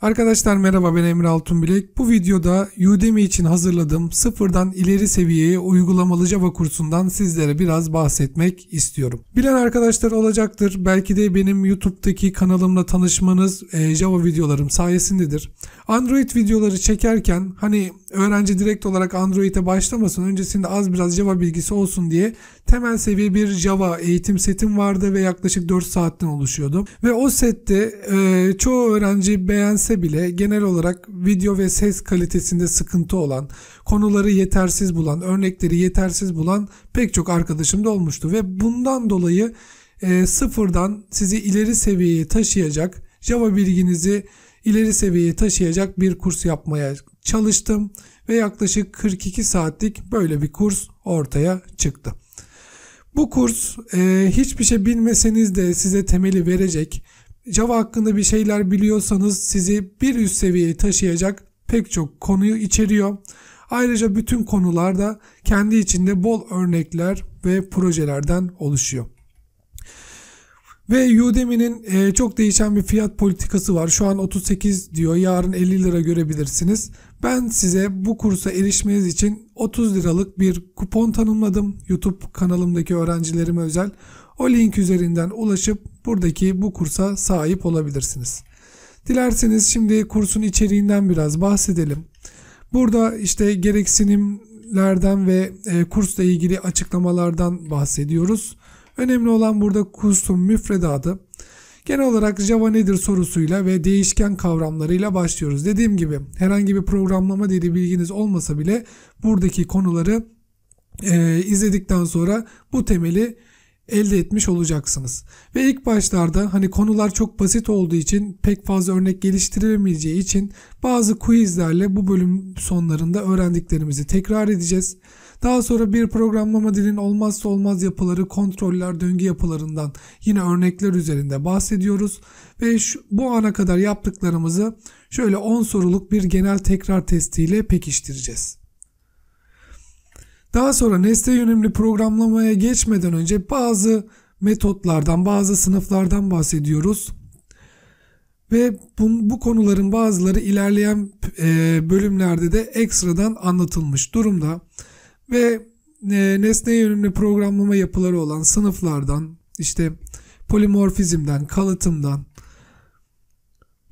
Arkadaşlar merhaba ben Emre Altunbilek. Bu videoda Udemy için hazırladığım sıfırdan ileri seviyeye uygulamalı Java kursundan sizlere biraz bahsetmek istiyorum. Bilen arkadaşlar olacaktır. Belki de benim YouTube'daki kanalımla tanışmanız e, Java videolarım sayesindedir. Android videoları çekerken hani öğrenci direkt olarak Android'e başlamasın öncesinde az biraz Java bilgisi olsun diye temel seviye bir Java eğitim setim vardı ve yaklaşık 4 saatten oluşuyordu. Ve o sette e, çoğu öğrenci beğensin etse bile genel olarak video ve ses kalitesinde sıkıntı olan, konuları yetersiz bulan, örnekleri yetersiz bulan pek çok arkadaşım da olmuştu. Ve bundan dolayı e, sıfırdan sizi ileri seviyeye taşıyacak, Java bilginizi ileri seviyeye taşıyacak bir kurs yapmaya çalıştım. Ve yaklaşık 42 saatlik böyle bir kurs ortaya çıktı. Bu kurs e, hiçbir şey bilmeseniz de size temeli verecek Java hakkında bir şeyler biliyorsanız sizi bir üst seviyeye taşıyacak pek çok konuyu içeriyor. Ayrıca bütün konularda kendi içinde bol örnekler ve projelerden oluşuyor. Ve Udemy'nin e, çok değişen bir fiyat politikası var. Şu an 38 diyor. Yarın 50 lira görebilirsiniz. Ben size bu kursa erişmeniz için 30 liralık bir kupon tanımladım. YouTube kanalımdaki öğrencilerime özel. O link üzerinden ulaşıp buradaki bu kursa sahip olabilirsiniz. Dilerseniz şimdi kursun içeriğinden biraz bahsedelim. Burada işte gereksinimlerden ve e, kursla ilgili açıklamalardan bahsediyoruz. Önemli olan burada kursun müfredatı. Genel olarak Java nedir sorusuyla ve değişken kavramlarıyla başlıyoruz. Dediğim gibi herhangi bir programlama dili bilginiz olmasa bile buradaki konuları e, izledikten sonra bu temeli elde etmiş olacaksınız. Ve ilk başlarda hani konular çok basit olduğu için pek fazla örnek geliştiremeyeceği için bazı quizlerle bu bölüm sonlarında öğrendiklerimizi tekrar edeceğiz. Daha sonra bir programlama dilinin olmazsa olmaz yapıları kontroller döngü yapılarından yine örnekler üzerinde bahsediyoruz. Ve şu, bu ana kadar yaptıklarımızı şöyle 10 soruluk bir genel tekrar testiyle pekiştireceğiz. Daha sonra nesne yönelimli programlamaya geçmeden önce bazı metotlardan, bazı sınıflardan bahsediyoruz. Ve bu, bu konuların bazıları ilerleyen e, bölümlerde de ekstradan anlatılmış durumda. Ve e, nesne yönelimli programlama yapıları olan sınıflardan, işte polimorfizmden, kalıtımdan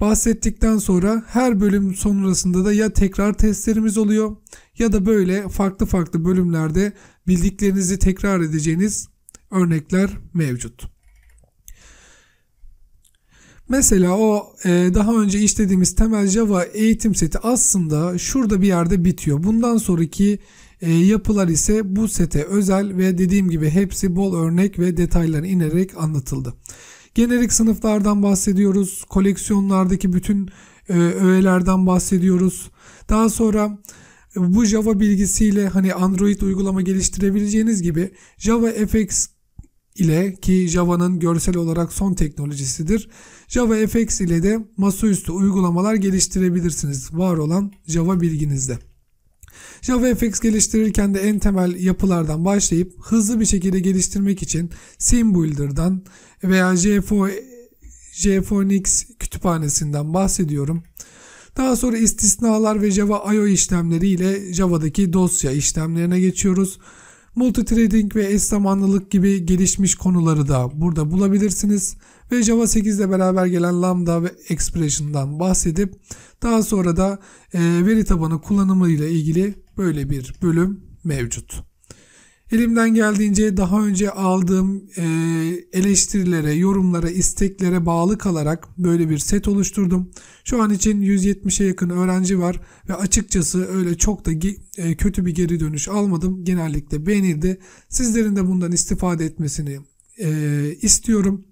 bahsettikten sonra her bölüm sonrasında da ya tekrar testlerimiz oluyor ya da böyle farklı farklı bölümlerde bildiklerinizi tekrar edeceğiniz örnekler mevcut. Mesela o e, daha önce işlediğimiz temel Java eğitim seti aslında şurada bir yerde bitiyor. Bundan sonraki e, yapılar ise bu sete özel ve dediğim gibi hepsi bol örnek ve detaylar inerek anlatıldı. Generik sınıflardan bahsediyoruz. Koleksiyonlardaki bütün e, öğelerden bahsediyoruz. Daha sonra bu Java bilgisiyle hani Android uygulama geliştirebileceğiniz gibi Java FX ile ki Java'nın görsel olarak son teknolojisidir. Java FX ile de masaüstü uygulamalar geliştirebilirsiniz var olan Java bilginizde. JavaFX geliştirirken de en temel yapılardan başlayıp hızlı bir şekilde geliştirmek için SimBuilder'dan veya JFO, JFONX kütüphanesinden bahsediyorum. Daha sonra istisnalar ve Java I.O. işlemleri ile Java'daki dosya işlemlerine geçiyoruz. Multitrading ve eş zamanlılık gibi gelişmiş konuları da burada bulabilirsiniz. Ve Java 8 ile beraber gelen Lambda ve Expression'dan bahsedip daha sonra da e, veri tabanı kullanımı ile ilgili böyle bir bölüm mevcut. Elimden geldiğince daha önce aldığım e, eleştirilere, yorumlara, isteklere bağlı kalarak böyle bir set oluşturdum. Şu an için 170'e yakın öğrenci var ve açıkçası öyle çok da e, kötü bir geri dönüş almadım. Genellikle beğenildi. Sizlerin de bundan istifade etmesini e, istiyorum.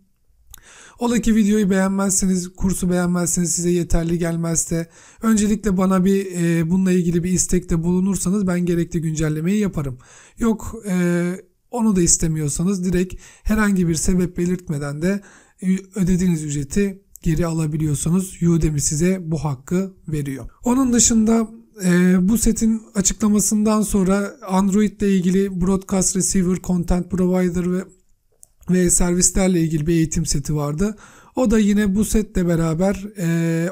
Ola ki videoyu beğenmezseniz, kursu beğenmezseniz size yeterli gelmezse öncelikle bana bir e, bununla ilgili bir istekte bulunursanız ben gerekli güncellemeyi yaparım. Yok e, onu da istemiyorsanız direkt herhangi bir sebep belirtmeden de e, ödediğiniz ücreti geri alabiliyorsunuz. Udemy size bu hakkı veriyor. Onun dışında e, bu setin açıklamasından sonra Android ile ilgili Broadcast Receiver, Content Provider ve ve servislerle ilgili bir eğitim seti vardı. O da yine bu setle beraber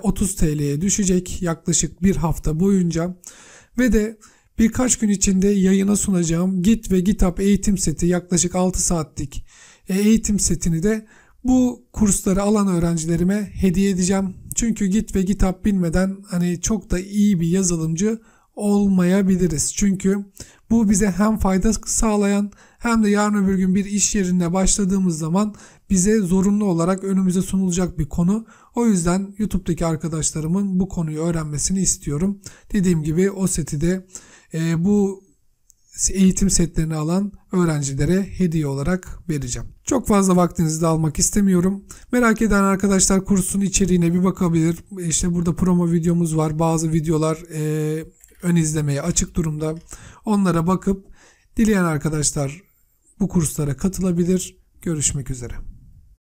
30 e, TL'ye düşecek yaklaşık bir hafta boyunca. Ve de birkaç gün içinde yayına sunacağım Git ve GitHub eğitim seti yaklaşık 6 saatlik e, eğitim setini de bu kursları alan öğrencilerime hediye edeceğim. Çünkü Git ve GitHub bilmeden hani çok da iyi bir yazılımcı olmayabiliriz. Çünkü bu bize hem fayda sağlayan hem de yarın öbür gün bir iş yerinde başladığımız zaman bize zorunlu olarak önümüze sunulacak bir konu. O yüzden YouTube'daki arkadaşlarımın bu konuyu öğrenmesini istiyorum. Dediğim gibi o seti de e, bu eğitim setlerini alan öğrencilere hediye olarak vereceğim. Çok fazla vaktinizi de almak istemiyorum. Merak eden arkadaşlar kursun içeriğine bir bakabilir. E, işte burada promo videomuz var. Bazı videolar e, ön izlemeye açık durumda. Onlara bakıp dileyen arkadaşlar bu kurslara katılabilir. Görüşmek üzere.